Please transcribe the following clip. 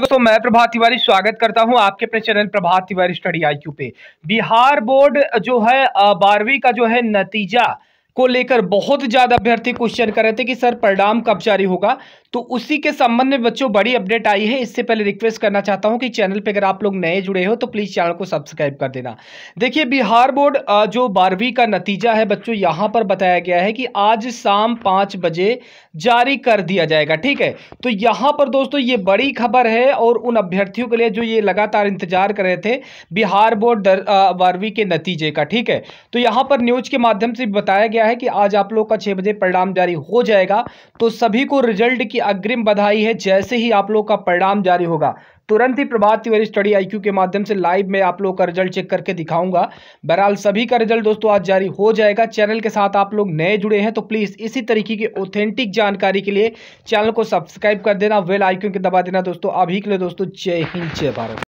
दोस्तों मैं प्रभात तिवारी स्वागत करता हूं आपके अपने channel Prabhat Tiwari study IQ पे बिहार बोर्ड जो है बारहवीं का जो है नतीजा को लेकर बहुत ज़्यादा अभ्यर्थी क्वेश्चन कर रहे थे कि सर परिणाम कब जारी होगा तो उसी के संबंध में बच्चों बड़ी अपडेट आई है इससे पहले रिक्वेस्ट करना चाहता हूं कि चैनल पे अगर आप लोग नए जुड़े हो तो प्लीज़ चैनल को सब्सक्राइब कर देना देखिए बिहार बोर्ड जो बारहवीं का नतीजा है बच्चों यहाँ पर बताया गया है कि आज शाम पाँच बजे जारी कर दिया जाएगा ठीक है तो यहाँ पर दोस्तों ये बड़ी खबर है और उन अभ्यर्थियों के लिए जो ये लगातार इंतजार कर रहे थे बिहार बोर्ड बारहवीं के नतीजे का ठीक है तो यहाँ पर न्यूज के माध्यम से बताया गया है है कि आज आप लोग का छः बजे परिणाम जारी हो जाएगा तो सभी को रिजल्ट की अग्रिम बधाई है जैसे ही आप लोग का परिणाम जारी होगा तुरंत ही प्रभात तिवारी स्टडी आईक्यू के माध्यम से लाइव में आप लोग का रिजल्ट चेक करके दिखाऊंगा बहरहाल सभी का रिजल्ट दोस्तों आज जारी हो जाएगा चैनल के साथ आप लोग नए जुड़े हैं तो प्लीज़ इसी तरीके की ऑथेंटिक जानकारी के लिए चैनल को सब्सक्राइब कर देना वेल आईक्यू के दबा देना दोस्तों अभी के लिए दोस्तों जय हिंद जय भारत